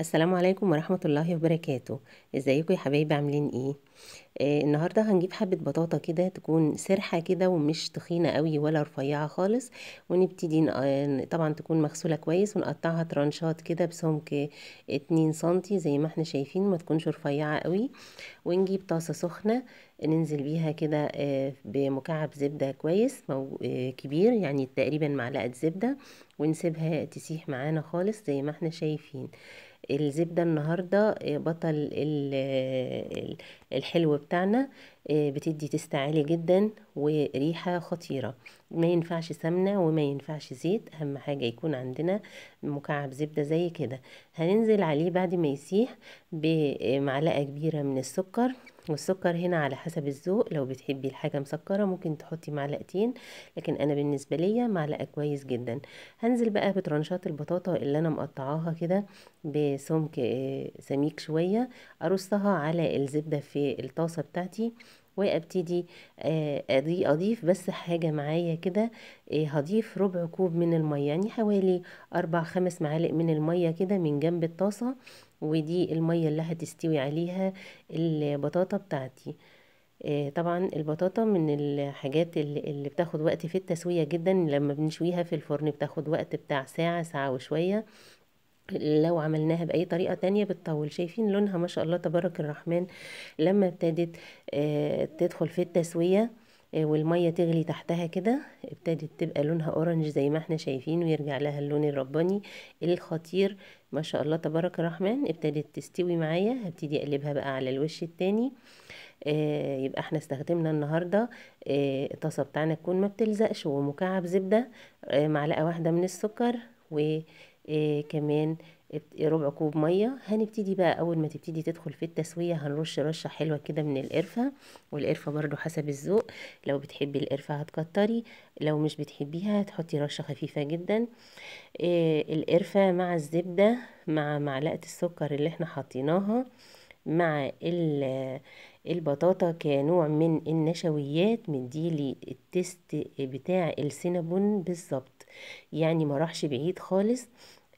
السلام عليكم ورحمة الله وبركاته ازيكم يا حبايبي عاملين ايه آه النهاردة هنجيب حبة بطاطا كده تكون سرحة كده ومش تخينة قوي ولا رفيعة خالص ونبتدي آه، طبعا تكون مغسولة كويس ونقطعها ترانشات كده بسمك اتنين سنتي زي ما احنا شايفين ما تكونش رفيعة قوي ونجيب طاسة سخنة ننزل بيها كده آه، بمكعب زبدة كويس آه، كبير يعني تقريبا معلقة زبدة ونسيبها تسيح معانا خالص زي ما احنا شايفين الزبدة النهاردة آه، بطل آه، الحلو بتاعنا آه، بتدي عالي جدا وريحة خطيرة ما ينفعش سمنة وما ينفعش زيت أهم حاجة يكون عندنا مكعب زبدة زي كده هننزل عليه بعد ما يسيح بمعلقة كبيرة من السكر والسكر هنا على حسب الذوق لو بتحبي الحاجة مسكرة ممكن تحطي معلقتين لكن أنا بالنسبة ليا معلقة كويس جدا هنزل بقى بترنشات البطاطا اللي أنا مقطعاها كده بسمك آه، سميك شوية أرصها على الزبدة في في الطاسة بتاعتي وابتدي آه، اضيف بس حاجة معايا كده آه، هضيف ربع كوب من المية يعني حوالي اربع خمس معالق من المية كده من جنب الطاسة ودي المية اللي هتستوي عليها البطاطا بتاعتي آه، طبعا البطاطا من الحاجات اللي بتاخد وقت في التسوية جدا لما بنشويها في الفرن بتاخد وقت بتاع ساعة ساعة وشوية لو عملناها باي طريقه تانية بتطول شايفين لونها ما شاء الله تبارك الرحمن لما ابتدت آه، تدخل في التسويه آه، والميه تغلي تحتها كده ابتدت تبقى لونها اورنج زي ما احنا شايفين ويرجع لها اللون الرباني الخطير ما شاء الله تبارك الرحمن ابتدت تستوي معايا هبتدي اقلبها بقى على الوش التاني آه يبقى احنا استخدمنا النهارده آه الطاسه بتاعنا تكون ما بتلزقش ومكعب زبده آه معلقه واحده من السكر و آه، كمان ربع كوب ميه هنبتدي بقى اول ما تبتدي تدخل في التسويه هنرش رشه حلوه كده من القرفه والقرفه برضو حسب الذوق لو بتحبي القرفه هتكتري لو مش بتحبيها هتحطي رشه خفيفه جدا آه، القرفه مع الزبده مع معلقه السكر اللي احنا حطيناها مع البطاطا كنوع من النشويات مديلي التست بتاع السينابون بالظبط يعني ما راحش بعيد خالص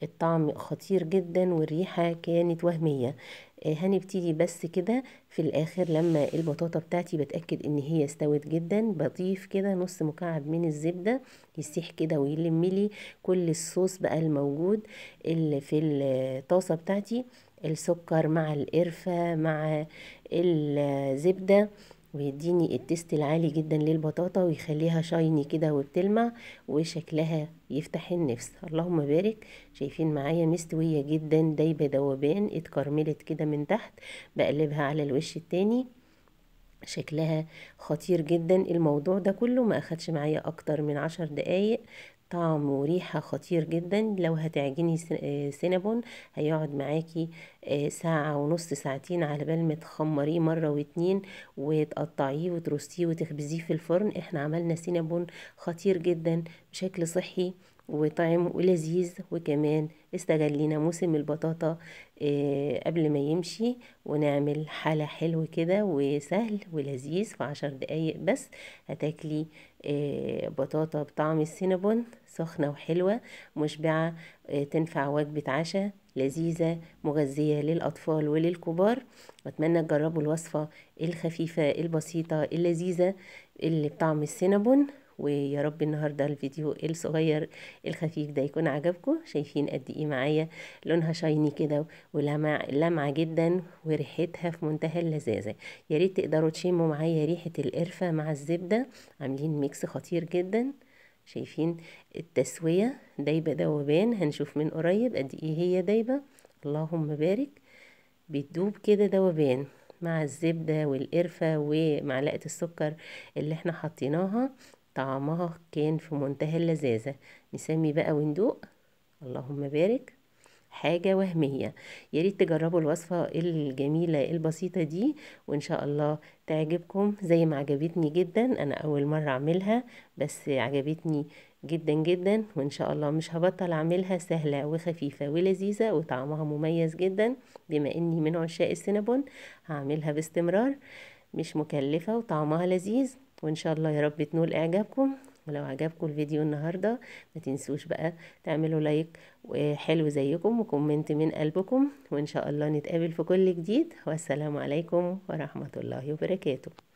الطعم خطير جدا والريحة كانت وهمية آه، هنبتدي بس كده في الاخر لما البطاطا بتاعتي بتأكد ان هي استوت جدا بضيف كده نص مكعب من الزبدة يسيح كده ويلملي كل الصوص بقى الموجود اللي في الطاسة بتاعتي السكر مع القرفة مع الزبدة ويديني التست العالي جدا للبطاطا ويخليها شايني كده وبتلمع وشكلها يفتح النفس اللهم بارك شايفين معايا مستوية جدا دايبة دوبان اتكرملت كده من تحت بقلبها على الوش التاني شكلها خطير جدا الموضوع ده كله ما اخدش معايا اكتر من عشر دقايق طعم وريحة خطير جدا لو هتعجني آه، سينابون هيقعد معاكي آه، ساعة ونص ساعتين على بال ما تخمريه مرة واتنين وتقطعيه وترستيه وتخبزيه في الفرن احنا عملنا سينابون خطير جدا بشكل صحي وطعم ولذيذ وكمان استغلينا موسم البطاطا آه، قبل ما يمشي ونعمل حالة حلو كده وسهل ولذيذ في عشر دقايق بس هتاكلي آه، بطاطا بطعم السينابون سخنة وحلوة مشبعة آه، تنفع وجبة عشاء لذيذة مغذية للأطفال وللكبار وأتمنى تجربوا الوصفة الخفيفة البسيطة اللذيذة اللي بطعم السينابون ويا رب النهارده الفيديو الصغير الخفيف ده يكون عجبكم شايفين قد ايه معايا لونها شايني كده ولمع لمعه جدا وريحتها في منتهى اللذاذه يا ريت تقدروا تشموا معايا ريحه القرفه مع الزبده عاملين ميكس خطير جدا شايفين التسويه دايبه دوبان هنشوف من قريب قد ايه هي دايبه اللهم بارك بتدوب كده دوبان مع الزبدة والقرفة ومعلقة السكر اللي احنا حطيناها طعمها كان في منتهى اللذاذة نسمي بقى وندوق اللهم بارك حاجة وهمية ياريت تجربوا الوصفة الجميلة البسيطة دي وإن شاء الله تعجبكم زي ما عجبتني جدا أنا أول مرة أعملها بس عجبتني جدا جدا وإن شاء الله مش هبطل أعملها سهلة وخفيفة ولذيذة وطعمها مميز جدا بما إني من عشاق السينابون هعملها باستمرار مش مكلفة وطعمها لذيذ وان شاء الله يا رب تنول اعجابكم ولو عجبكم الفيديو النهاردة ما تنسوش بقى تعملوا لايك حلو زيكم وكومنت من قلبكم وان شاء الله نتقابل في كل جديد والسلام عليكم ورحمة الله وبركاته